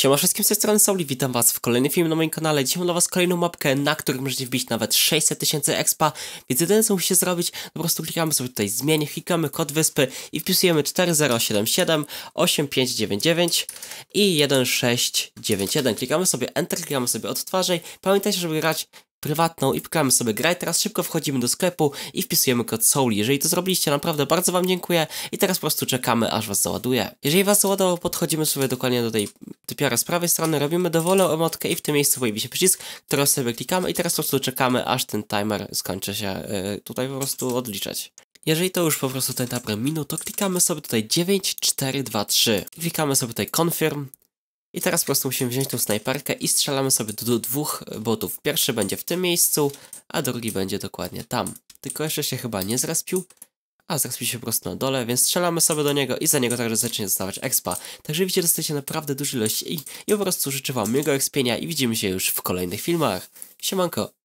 Siema wszystkim, z tej strony Sauli, witam was w kolejnym filmie na moim kanale. Dzisiaj mam dla was kolejną mapkę, na której możecie wbić nawet 600 tysięcy expa, więc jedyne co musicie zrobić, to po prostu klikamy sobie tutaj zmień, klikamy kod wyspy i wpisujemy 4077 8599 i 1691. Klikamy sobie Enter, klikamy sobie odtwarzaj. Pamiętajcie, żeby grać prywatną i pykamy sobie grę. Teraz szybko wchodzimy do sklepu i wpisujemy kod SOUL. Jeżeli to zrobiliście, naprawdę bardzo Wam dziękuję i teraz po prostu czekamy, aż Was załaduje. Jeżeli Was załadował, podchodzimy sobie dokładnie do tej typiara z prawej strony, robimy dowolną emotkę i w tym miejscu pojawi się przycisk, który sobie klikamy i teraz po prostu czekamy, aż ten timer skończy się yy, tutaj po prostu odliczać. Jeżeli to już po prostu ten tab minął, to klikamy sobie tutaj 9, 4, 2, 3. Klikamy sobie tutaj confirm i teraz po prostu musimy wziąć tą snajperkę i strzelamy sobie do dwóch botów. Pierwszy będzie w tym miejscu, a drugi będzie dokładnie tam. Tylko jeszcze się chyba nie zrespił, a zrespił się po prostu na dole, więc strzelamy sobie do niego i za niego także zacznie dostawać expa. Także widzicie, dostajecie naprawdę dużo ilość i, i po prostu życzę wam miłego expienia i widzimy się już w kolejnych filmach. Siemanko!